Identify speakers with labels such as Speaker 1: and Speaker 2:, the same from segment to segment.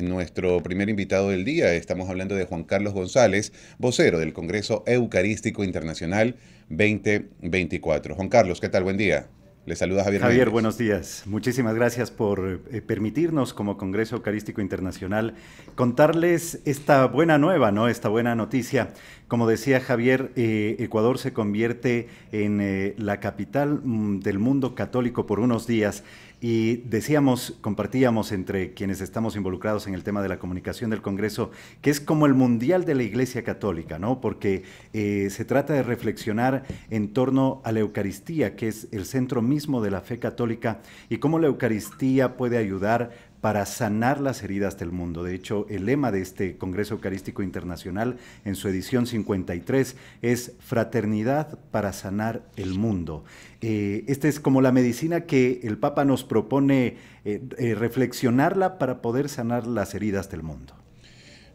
Speaker 1: Nuestro primer invitado del día, estamos hablando de Juan Carlos González, vocero del Congreso Eucarístico Internacional 2024. Juan Carlos, ¿qué tal? Buen día. Le saluda Javier. Javier, buenos
Speaker 2: días. Muchísimas gracias por eh, permitirnos como Congreso Eucarístico Internacional contarles esta buena nueva, ¿no? Esta buena noticia. Como decía Javier, eh, Ecuador se convierte en eh, la capital mm, del mundo católico por unos días y decíamos, compartíamos entre quienes estamos involucrados en el tema de la comunicación del Congreso, que es como el mundial de la Iglesia Católica, ¿no? Porque se trata de reflexionar en torno a la Eucaristía, que es el centro de la fe católica y cómo la Eucaristía puede ayudar para sanar las heridas del mundo. De hecho, el lema de este Congreso Eucarístico Internacional en su edición 53 es Fraternidad para sanar el mundo. Eh, esta es como la medicina que el Papa nos propone eh, eh, reflexionarla para poder sanar las
Speaker 1: heridas del mundo.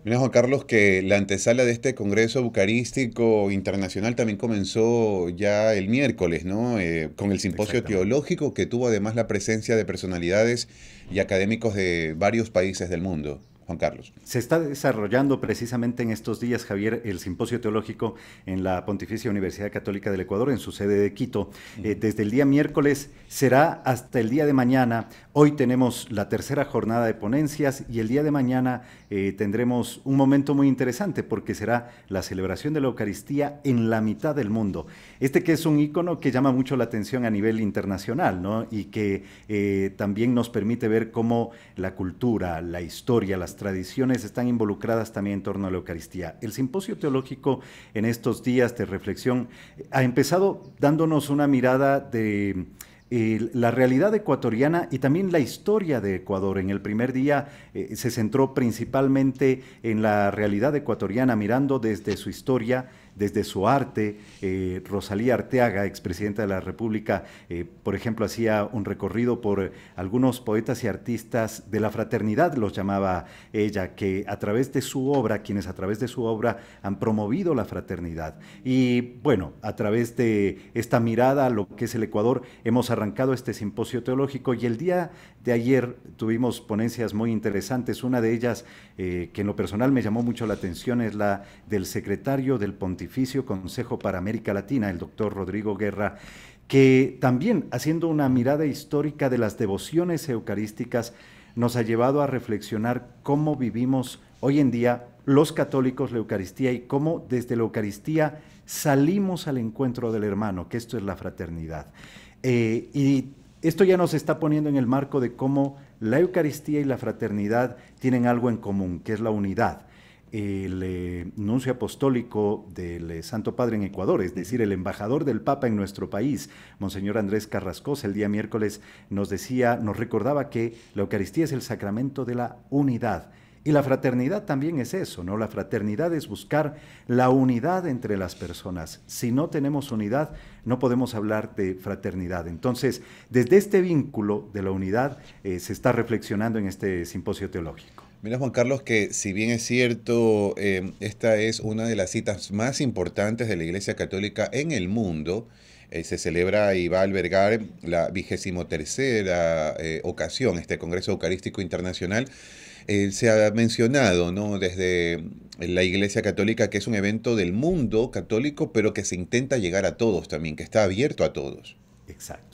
Speaker 1: Mira, Juan Carlos, que la antesala de este Congreso Eucarístico Internacional también comenzó ya el miércoles, ¿no? Eh, con el simposio teológico que tuvo además la presencia de personalidades y académicos de varios países del mundo. Juan Carlos. Se está desarrollando precisamente en estos días, Javier, el simposio teológico
Speaker 2: en la Pontificia Universidad Católica del Ecuador, en su sede de Quito. Eh, desde el día miércoles será hasta el día de mañana Hoy tenemos la tercera jornada de ponencias y el día de mañana eh, tendremos un momento muy interesante porque será la celebración de la Eucaristía en la mitad del mundo. Este que es un icono que llama mucho la atención a nivel internacional ¿no? y que eh, también nos permite ver cómo la cultura, la historia, las tradiciones están involucradas también en torno a la Eucaristía. El simposio teológico en estos días de reflexión eh, ha empezado dándonos una mirada de eh, la realidad ecuatoriana y también la historia de Ecuador. En el primer día eh, se centró principalmente en la realidad ecuatoriana, mirando desde su historia desde su arte. Eh, Rosalía Arteaga, expresidenta de la República, eh, por ejemplo, hacía un recorrido por algunos poetas y artistas de la fraternidad, los llamaba ella, que a través de su obra, quienes a través de su obra han promovido la fraternidad. Y bueno, a través de esta mirada a lo que es el Ecuador, hemos arrancado este simposio teológico y el día de ayer tuvimos ponencias muy interesantes. Una de ellas, eh, que en lo personal me llamó mucho la atención, es la del secretario del pontificio. Consejo para América Latina, el doctor Rodrigo Guerra, que también haciendo una mirada histórica de las devociones eucarísticas, nos ha llevado a reflexionar cómo vivimos hoy en día los católicos la Eucaristía y cómo desde la Eucaristía salimos al encuentro del hermano, que esto es la fraternidad. Eh, y esto ya nos está poniendo en el marco de cómo la Eucaristía y la fraternidad tienen algo en común, que es la unidad el eh, nuncio apostólico del eh, Santo Padre en Ecuador, es decir, el embajador del Papa en nuestro país, Monseñor Andrés Carrascosa, el día miércoles nos decía, nos recordaba que la Eucaristía es el sacramento de la unidad. Y la fraternidad también es eso, ¿no? La fraternidad es buscar la unidad entre las personas. Si no tenemos unidad, no podemos hablar de fraternidad. Entonces,
Speaker 1: desde este vínculo de la unidad eh, se está reflexionando en este simposio teológico. Mira, Juan Carlos, que si bien es cierto, em, esta es una de las citas más importantes de la Iglesia Católica en el mundo, eh, se celebra y va a albergar la vigésimo tercera eh, ocasión, este Congreso Eucarístico Internacional. Eh, se ha mencionado ¿no? desde la Iglesia Católica que es un evento del mundo católico, pero que se intenta llegar a todos también, que está abierto a todos. Exacto.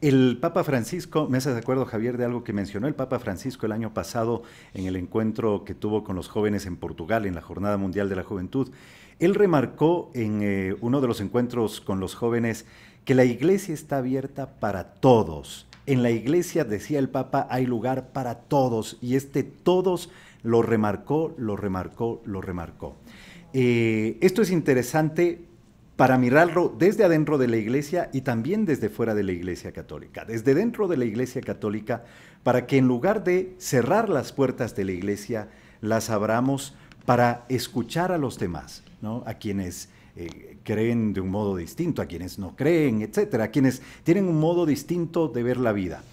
Speaker 1: El
Speaker 2: Papa Francisco, me haces de acuerdo Javier de algo que mencionó el Papa Francisco el año pasado en el encuentro que tuvo con los jóvenes en Portugal en la Jornada Mundial de la Juventud. Él remarcó en eh, uno de los encuentros con los jóvenes que la iglesia está abierta para todos. En la iglesia, decía el Papa, hay lugar para todos y este todos lo remarcó, lo remarcó, lo remarcó. Eh, esto es interesante para mirarlo desde adentro de la iglesia y también desde fuera de la iglesia católica, desde dentro de la iglesia católica, para que en lugar de cerrar las puertas de la iglesia, las abramos para escuchar a los demás, ¿no? a quienes eh, creen de un modo distinto, a quienes no creen, etcétera, a quienes tienen un modo distinto de ver la vida.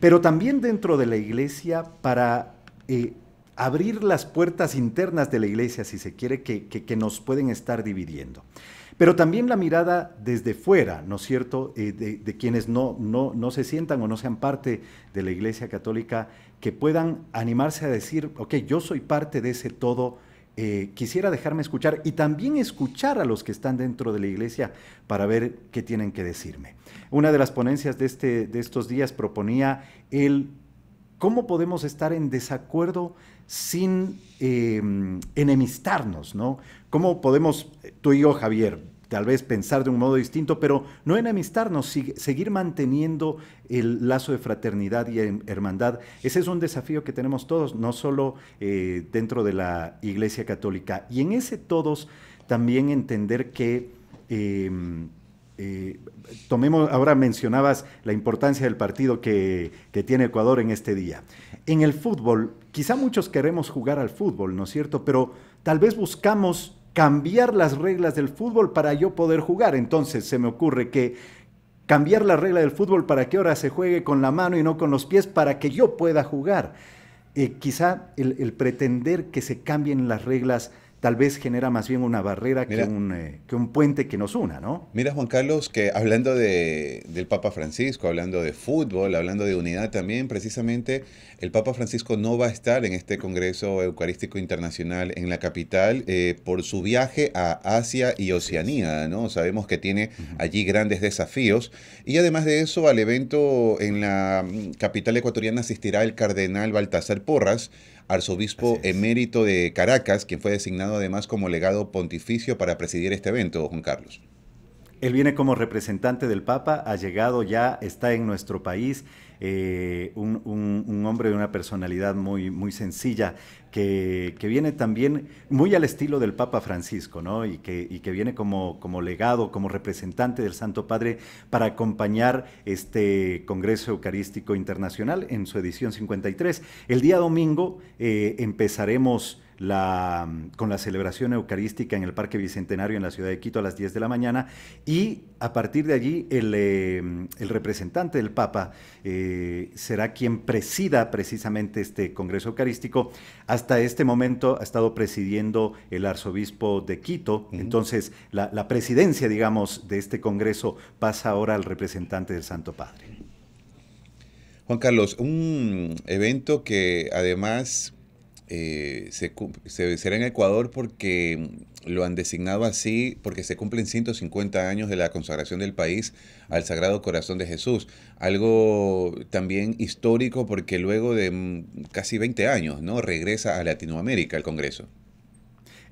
Speaker 2: Pero también dentro de la iglesia para eh, abrir las puertas internas de la iglesia, si se quiere, que nos pueden estar dividiendo. Pero también la mirada desde fuera, ¿no es cierto?, eh, de, quienes no, no, no se sientan o no sean parte de la Iglesia Católica, que puedan animarse a decir, ok, yo soy parte de ese todo. Eh, quisiera dejarme escuchar y también escuchar a los que están dentro de la iglesia para ver qué tienen que decirme. Una de las ponencias de, este, de estos días proponía el ¿Cómo podemos estar en desacuerdo sin em, enemistarnos? ¿no? ¿Cómo podemos, eh, tú y yo, Javier, tal vez pensar de un modo distinto, pero no enemistarnos, seguir manteniendo el lazo de fraternidad y em, hermandad. Ese es un desafío que tenemos todos, no solo eh, dentro de la Iglesia Católica. Y en ese todos también entender que... Em, eh, tomemos, ahora mencionabas la importancia del partido que, tiene Ecuador en este día. En el fútbol, quizá muchos queremos jugar al fútbol, ¿no es cierto? Pero tal vez buscamos cambiar las reglas del fútbol para yo poder jugar. Entonces se me ocurre que cambiar la regla del fútbol para que ahora se juegue con la mano y no con los pies para que yo pueda jugar. Eh, quizá el, el pretender que se cambien las reglas tal vez genera más bien una barrera que, un, eh, que,
Speaker 1: un, puente que nos una, ¿no? Mira, Juan Carlos, que hablando de, del Papa Francisco, hablando de fútbol, hablando de unidad también, precisamente el Papa Francisco no va a estar en este Congreso Eucarístico Internacional en la capital eh, por su viaje a Asia y Oceanía, ¿no? Sabemos que tiene allí grandes desafíos. Y además de eso, al evento en la mm, capital ecuatoriana asistirá el cardenal Baltasar Porras, arzobispo emérito de Caracas, quien fue designado además como legado pontificio para presidir este evento, Juan Carlos. Él viene como representante del Papa, ha llegado ya, está en nuestro
Speaker 2: país eh, un, hombre de una personalidad muy, muy sencilla, que, que, viene también muy al estilo del Papa Francisco, ¿no? Y que, y que viene como, como legado, como representante del Santo Padre para acompañar este Congreso Eucarístico Internacional en su edición 53. El día domingo eh, empezaremos con la celebración eucarística en el Parque Bicentenario en la ciudad de Quito a las 10 de la mañana y a partir de allí el, eh, representante del Papa eh, será quien presida precisamente este Congreso Eucarístico. Hasta este momento ha estado presidiendo el arzobispo de Quito, entonces la, la presidencia, digamos, de este Congreso pasa ahora al representante del Santo Padre.
Speaker 1: Juan Carlos, un evento que además eh, se, se, será en Ecuador porque mm, lo han designado así, porque se cumplen 150 años de la consagración del país al Sagrado Corazón de Jesús. Algo también histórico porque luego de mm, casi 20 años, ¿no? Regresa a Latinoamérica el Congreso.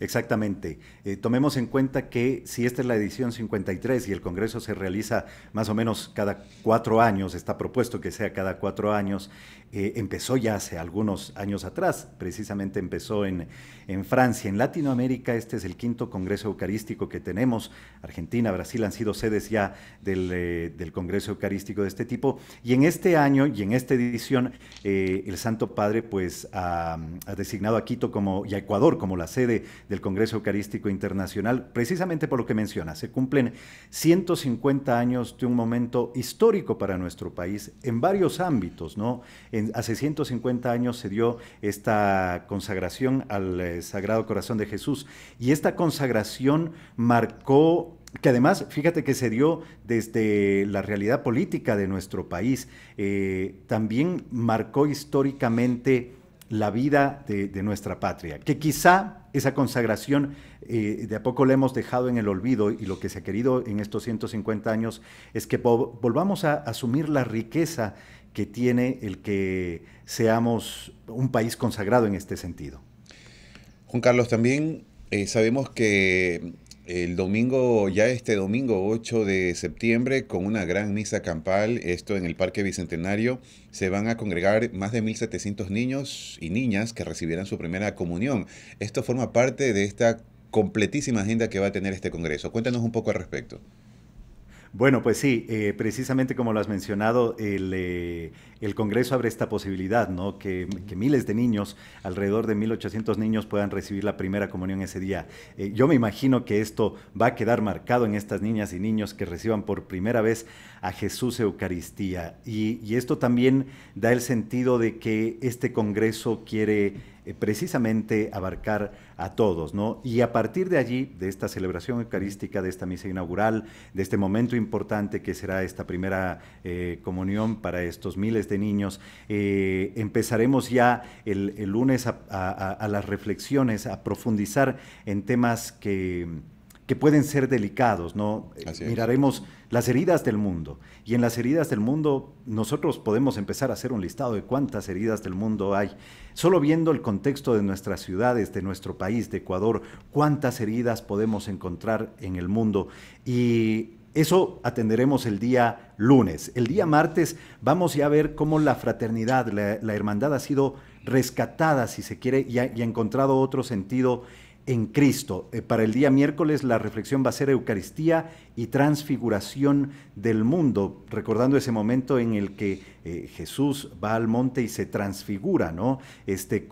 Speaker 1: Exactamente. Eh, tomemos en cuenta que si
Speaker 2: esta es la edición 53 y el Congreso se realiza más o menos cada cuatro años, está propuesto que sea cada cuatro años, eh, empezó ya hace algunos años atrás, precisamente empezó en, en Francia. En Latinoamérica este es el quinto Congreso Eucarístico que tenemos. Argentina, Brasil han sido sedes ya del, eh, del Congreso Eucarístico de este tipo. Y en este año y en esta edición el Santo Padre pues ha, ha designado a Quito como, y a Ecuador como la sede del Congreso Eucarístico Internacional, precisamente por lo que menciona. Se cumplen 150 años de un momento histórico para nuestro país en varios ámbitos. ¿no? hace 150 años se dio esta consagración al eh, Sagrado Corazón de Jesús y esta consagración marcó que además, fíjate que se dio desde la realidad política de nuestro país, eh, también marcó históricamente la vida de, nuestra patria, que quizá esa consagración eh, de a poco la hemos dejado en el olvido y lo que se ha querido en estos 150 años es que volvamos a asumir la riqueza que tiene el que seamos un país consagrado en este sentido.
Speaker 1: Juan Carlos, también eh, sabemos que el domingo, ya este domingo 8 de septiembre, con una gran misa campal, esto en el Parque Bicentenario, se van a congregar más de 1.700 niños y niñas que recibirán su primera comunión. Esto forma parte de esta completísima agenda que va a tener este Congreso. Cuéntanos un poco al respecto. Bueno, pues sí, eh, precisamente como lo has mencionado,
Speaker 2: eh, el, Congreso abre esta posibilidad, ¿no? Que, miles de niños, alrededor de 1.800 niños, puedan recibir la primera comunión ese día. Eh, yo me imagino que esto va a quedar marcado en estas niñas y niños que reciban por primera vez a Jesús Eucaristía. y esto también da el sentido de que este Congreso quiere eh, precisamente abarcar a todos, ¿no? Y a partir de allí, de esta celebración eucarística, de esta misa inaugural, de este momento importante que será esta primera eh, comunión para estos miles de niños, eh, empezaremos ya el, lunes a, las reflexiones, a profundizar en temas que que pueden ser delicados, ¿no? Miraremos las heridas del mundo. Y en las heridas del mundo nosotros podemos empezar a hacer un listado de cuántas heridas del mundo hay. Solo viendo el contexto de nuestras ciudades, de nuestro país, de Ecuador, cuántas heridas podemos encontrar en el mundo. Y eso atenderemos el día lunes. El día martes vamos ya a ver cómo la fraternidad, la, hermandad ha sido rescatada, si se quiere, y ha, y ha encontrado otro sentido en Cristo. Eh, para el día miércoles la reflexión va a ser Eucaristía y transfiguración del mundo, recordando ese momento en el que eh, Jesús va al monte y se transfigura, ¿no? Este,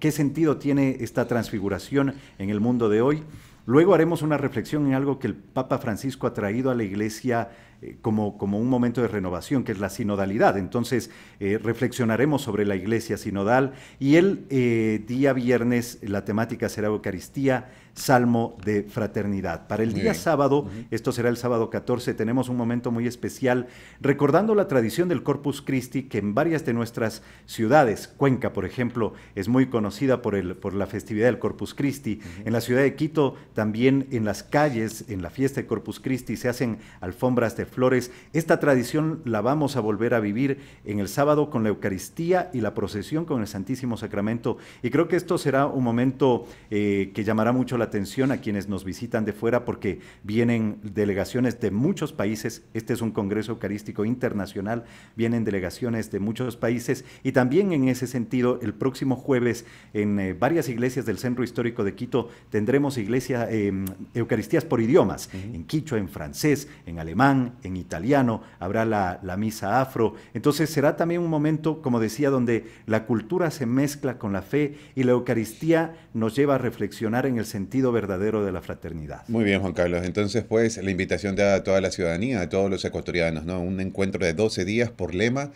Speaker 2: ¿Qué sentido tiene esta transfiguración en el mundo de hoy? Luego haremos una reflexión en algo que el Papa Francisco ha traído a la iglesia eh, como, como un momento de renovación, que es la sinodalidad. Entonces, eh, reflexionaremos sobre la iglesia sinodal y el eh, día viernes la temática será Eucaristía, Salmo de Fraternidad. Para el día sábado, esto será el sábado 14, tenemos un momento muy especial recordando la tradición del Corpus Christi que en varias de nuestras ciudades, Cuenca, por ejemplo, es muy conocida por, el, por la festividad del Corpus Christi. En la ciudad de Quito, también en las calles, en la fiesta de Corpus Christi, se hacen alfombras de Flores. Esta tradición la vamos a volver a vivir en el sábado con la Eucaristía y la procesión con el Santísimo Sacramento. Y creo que esto será un momento eh, que llamará mucho la atención a quienes nos visitan de fuera porque vienen delegaciones de muchos países. Este es un Congreso Eucarístico Internacional. Vienen delegaciones de muchos países. Y también en ese sentido, el próximo jueves en eh, varias iglesias del Centro Histórico de Quito tendremos iglesia, em, Eucaristías por idiomas, en quichua, en francés, en alemán, en italiano, habrá la, misa afro. Entonces será también un momento, como decía, donde la cultura se mezcla con la fe y la Eucaristía nos lleva a reflexionar en el sentido verdadero de la fraternidad.
Speaker 1: Muy bien, Juan Carlos. Entonces, pues, la invitación de a toda la ciudadanía, a todos los ecuatorianos, ¿no? Un encuentro de 12 días por lema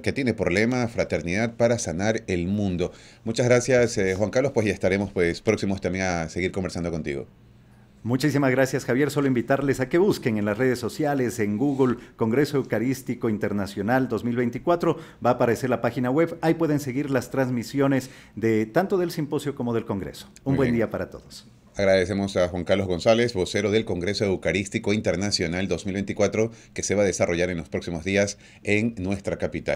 Speaker 1: que tiene por lema fraternidad para sanar el mundo. Muchas gracias, eh, Juan Carlos, pues ya estaremos pues próximos también a seguir conversando contigo. Muchísimas gracias, Javier.
Speaker 2: Solo invitarles a que busquen en las redes sociales, en Google, Congreso Eucarístico Internacional 2024. Va a aparecer la página web. Ahí pueden seguir las transmisiones de tanto del
Speaker 1: simposio como
Speaker 2: del Congreso. Un buen día
Speaker 1: para todos. Agradecemos a Juan Carlos González, vocero del Congreso Eucarístico Internacional 2024, que se va a desarrollar en los próximos días en nuestra capital.